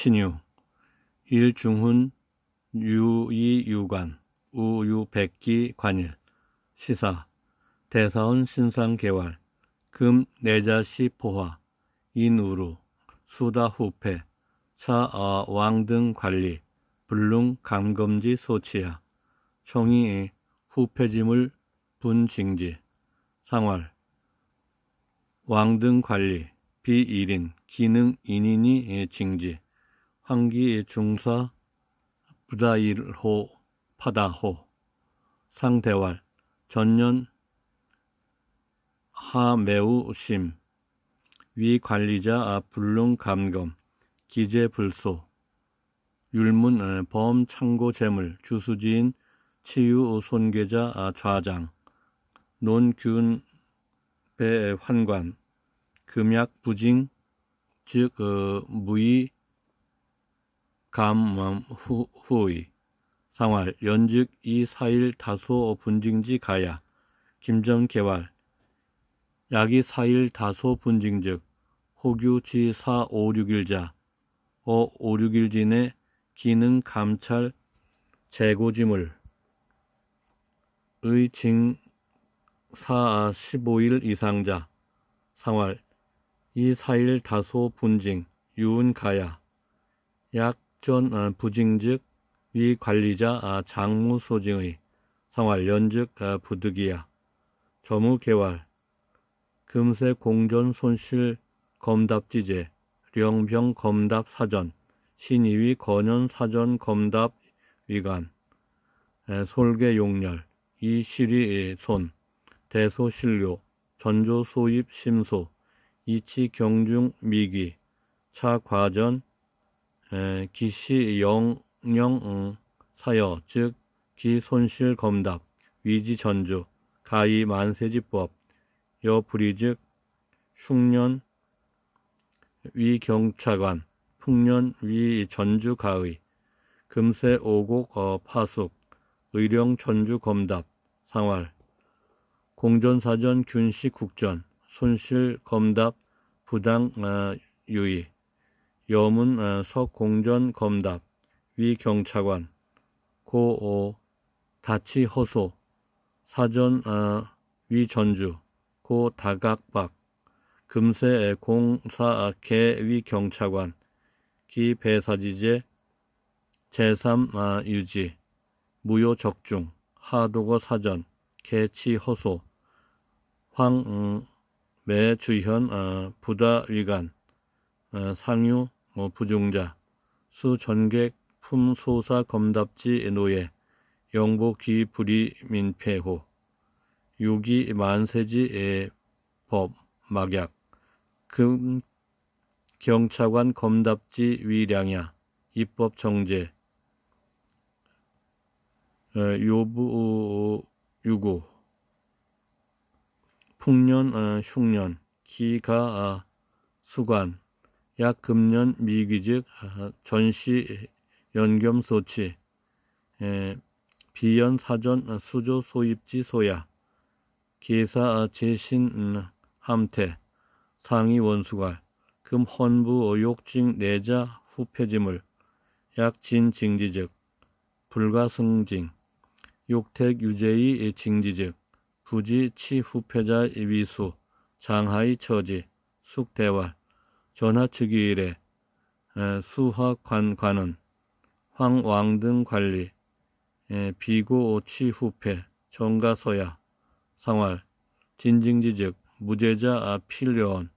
신유 일중훈 유이유관 우유백기 관일 시사 대사원 신상개활 금 내자시 포화 인우루 수다 후패 차아 왕등 관리 불능 감검지 소치야 총이 후패지물 분징지 상활 왕등 관리 비일인 기능 인인이 징지 한기 중사 부다일호 파다호 상대왈 전년 하매우심 위관리자 아 불능감검 기재불소 율문 어, 범창고 재물 주수지인 치유 손괴자아 좌장 논균 배 환관 금약 부징 즉 어, 무의 감맘 후, 후의 상활 연직 이사일 다소 분징지 가야 김정 개활 약이 사일 다소 분징즉 호규 지사 오육일자 어 오육일진의 기능 감찰 재고짐을 의징 사아 15일 이상자 상활 이사일 다소 분징 유은 가야 약전 어, 부징즉 위 관리자 아, 장무 소징의 생활 연즉 아, 부득이야 저무 개활 금세 공전 손실 검답지제 령병 검답 사전 신이위 건연 사전 검답 위관 솔개 용렬 이실이 손 대소신료 전조 소입 심소 이치 경중 미기 차 과전 기시 영영 응, 사여 즉 기손실 검답 위지 전주 가이 만세지법 여 불이즉 흉년 위경차관 풍년 위전주 가의 금세 오곡 어, 파숙 의령 전주 검답 상활 공존사전 균시 국전 손실 검답 부당 어, 유의 여문 어, 석공전 검답 위 경차관 고오 다치 허소 사전 어, 위 전주 고 다각박 금세 공사 아, 개위 경차관 기 배사지제 제3 아, 유지 무효 적중 하도거 사전 개치 허소 황 음, 매주현 어, 부다 위관 상유 뭐 부중자, 수전객 품소사 검답지 노예, 영보 기불이 민폐호, 유기 만세지의 법 막약, 금 경차관 검답지 위량야, 입법 정제, 어, 요부 유구, 풍년 어, 흉년, 기가 아, 수관, 약 금년 미기직 전시 연금 소치 예, 비연 사전 수조 소입지 소야 기사재신 함태 상위 원수갈 금 헌부 의욕징 내자 후폐지물 약진 징지즉 불가승징 욕택 유제의 징지즉 부지 치후폐자 위수 장하의 처지 숙대활 전하측이 이래 수학관관은 황왕 등 관리 비고 오치 후패 정가소야 상활 진징지적무죄자 아 필려원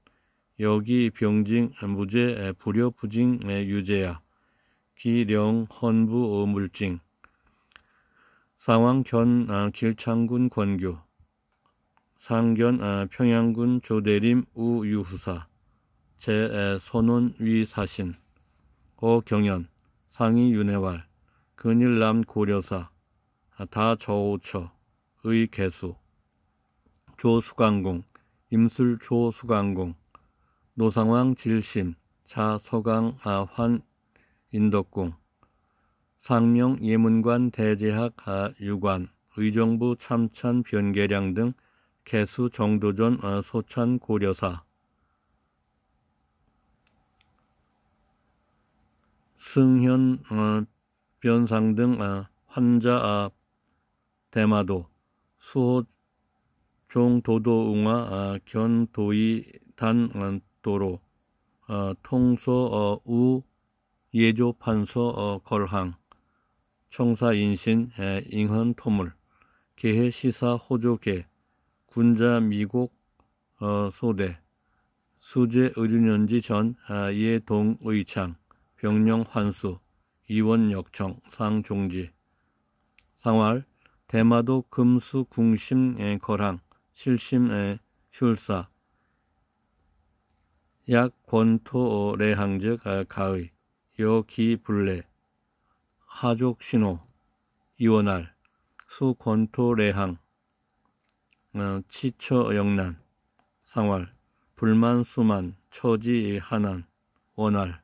여기 병징 아, 무죄 불여 부징 유죄야 기령 헌부 어물징 상황 견 아, 길창군 권교 상견 아, 평양군 조대림 우유후사 제 손운위 사신 어경연 상이 윤회왈 근일남 고려사 다조우처의 개수 조수강공 임술 조수강공 노상왕 질심 차서강 아환 인덕궁 상명 예문관 대제학 아 유관 의정부 참찬 변계량 등 개수 정도전 소찬 고려사 승현, 어, 변상 등 어, 환자 아, 대마도, 수호, 종도도응화, 아, 견도이, 단, 어, 도로, 어, 통소, 어, 우, 예조, 판소, 어, 걸항, 청사, 인신, 에, 인헌, 토물, 개해, 시사, 호조개, 군자, 미국, 어, 소대, 수제, 의류년지 전, 아, 예동, 의창, 병령 환수, 이원 역청, 상종지, 상활, 대마도 금수 궁심의 거랑, 실심의 휼사, 약 권토 어, 레항즉 아, 가의, 여기 불레, 하족 신호, 이원할, 수 권토 레항, 어, 치처 영난, 상활, 불만 수만, 처지 하난, 원활,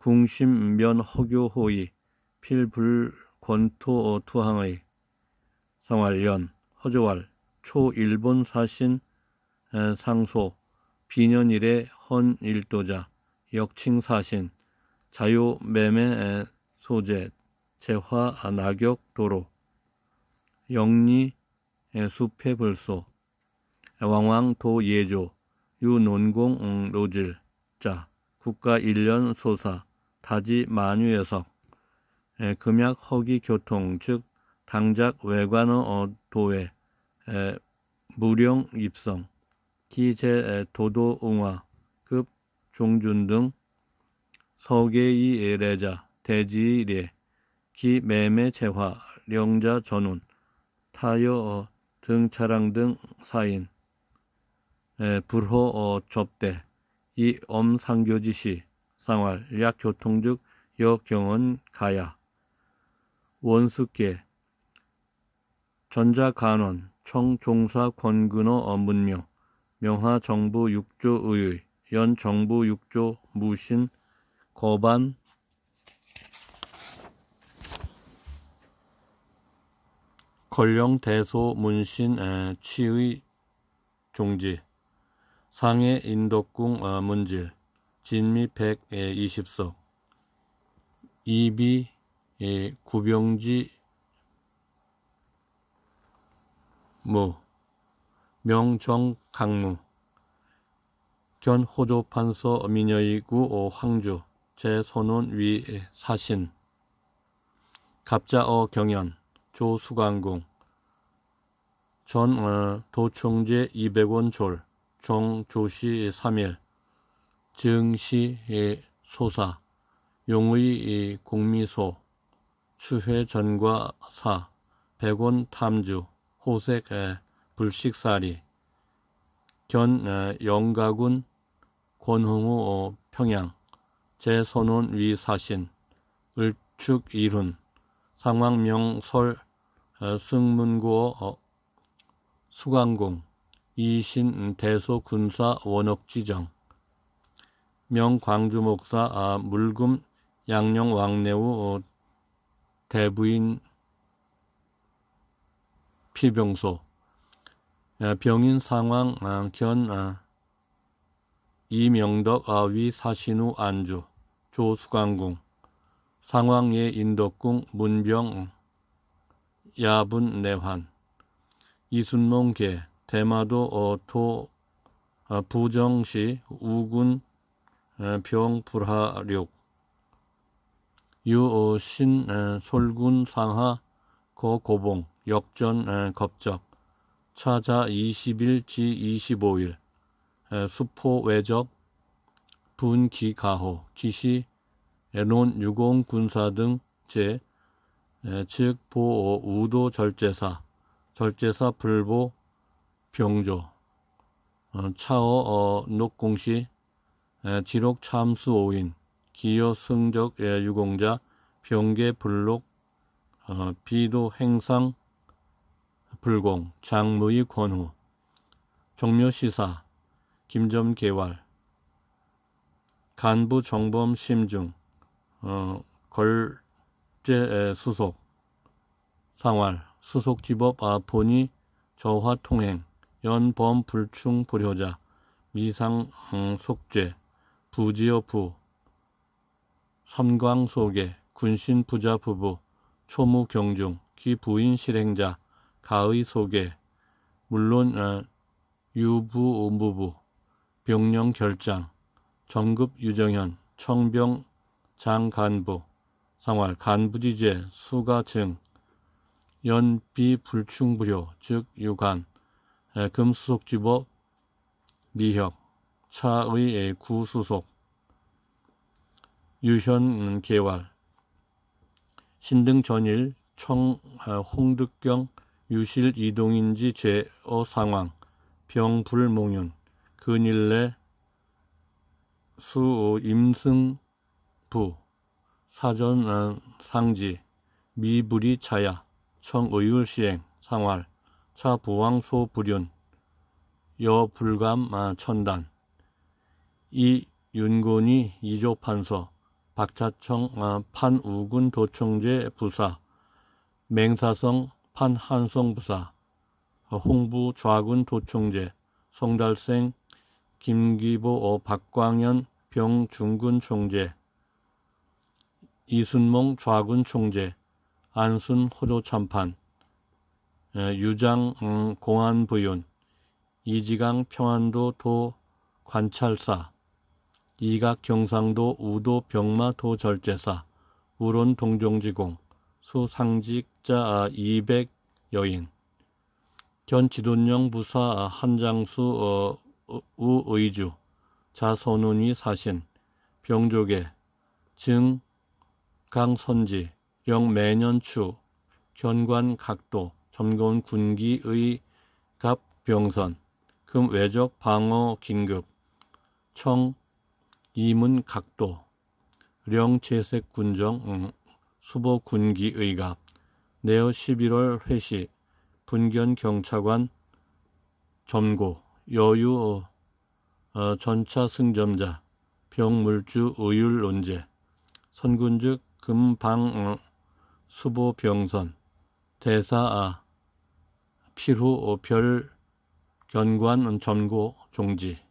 궁심면 허교호의 필불 권토 투항의 성활련 허조왈 초일본 사신 상소 비년일의 헌일도자 역칭사신 자유매매 소재 재화 낙역 도로 영리 숲해 불소 왕왕도 예조 유논공 음, 로질자 국가 일련 소사 다지 마뉴에서 예, 금약 허기 교통 즉 당작 외관어 도 에, 예, 무령 입성 기재 예, 도도 응화 급 종준 등 서계이 예례자 대지례 기 매매 재화 령자 전운 타여 어, 등 차량 등 사인 불호 어, 접대 이 엄상교지시 생활, 약 교통 즉 역경은 가야, 원숙계, 전자간원, 청종사 권근어 엄문묘, 명하 정부 육조 의의, 연 정부 육조 무신, 거반, 권령 대소 문신 에, 치의 종지 상해 인덕궁 어, 문질 진미 100에 20석, 이비 에 구병지 무, 명정 강무, 견호조판서 민여이구 황주, 제선원 위 사신, 갑자어 경연, 조수강궁전 어, 도청제 200원 졸, 정조시 3일, 정시의 소사, 용의 공미소, 추회전과사, 백원탐주, 호색 불식사리, 견 영가군 권홍우 어, 평양, 제선원 위사신, 을축이룬, 상황명설 어, 승문고 어, 수강공, 이신 대소군사 원옥지정, 명광주 목사 아, 물금 양령 왕래우 어, 대부인 피병소 아, 병인 상황 아, 견 아, 이명덕 아위 사신우 안주 조수강궁 상황예 인덕궁 문병 야분 내환 이순몽계 대마도 어토 아, 부정시 우군 병불하륙 유오신 솔군 상하 고고봉 역전 겁적 차자 20일 지 25일 수포 외적 분기 가호 기시 에논 유공 군사 등제 즉 보호 우도 절제사 절제사 불보 병조 어, 차어 어, 녹공시 예, 지록 참수 5인 기여 승적 애유공자, 예, 병계 불록, 어, 비도 행상 불공, 장무의 권후, 종묘시사, 김점개활, 간부 정범 심중, 어, 걸제 수속, 상활, 수속지법 아포니 저화통행, 연범 불충 불효자, 미상 음, 속죄, 부지어부 섬광 소에 군신 부자 부부 초무 경중 기 부인 실행자 가의 소에 물론 어, 유부 오부부 병령 결장 정급 유정현 청병 장간부 상활 간부지제 수가증 연비 불충부료즉 유간 어, 금수속지법 미혁 차의 구수속, 유현 개활, 신등 전일 청 아, 홍득경 유실 이동인지 제어 상황 병불몽윤 근일내 수 어, 임승부 사전 아, 상지 미불이 차야 청의율 시행 상활 차부왕소 불륜 여불감 아, 천단 이윤곤이 이조판서, 박차청 아, 판우군 도청제 부사, 맹사성 판한성 부사, 어, 홍부 좌군 도청제, 송달생 김기보 어, 박광현 병중군 총재, 이순몽 좌군 총재, 안순 호조 참판, 어, 유장 음, 공안부윤, 이지강 평안도 도 관찰사, 이각 경상도 우도 병마 도절제사 우론 동종지공 수상직자 200 아 여인 견지돈령 부사 아 한장수 어, 어 우의주 자선운위 사신 병조계 증 강선지 영매년추 견관각도 점검 군기의 갑병선 금외적 방어 긴급 청 이문 각도, 령채색 군정, 음, 수보 군기의가, 내어 11월 회시, 분견 경차관 점고, 여유 어, 전차 승점자, 병물주 의율 논제, 선군즉 금방 어, 수보 병선, 대사 아, 필후 별 견관 점고 종지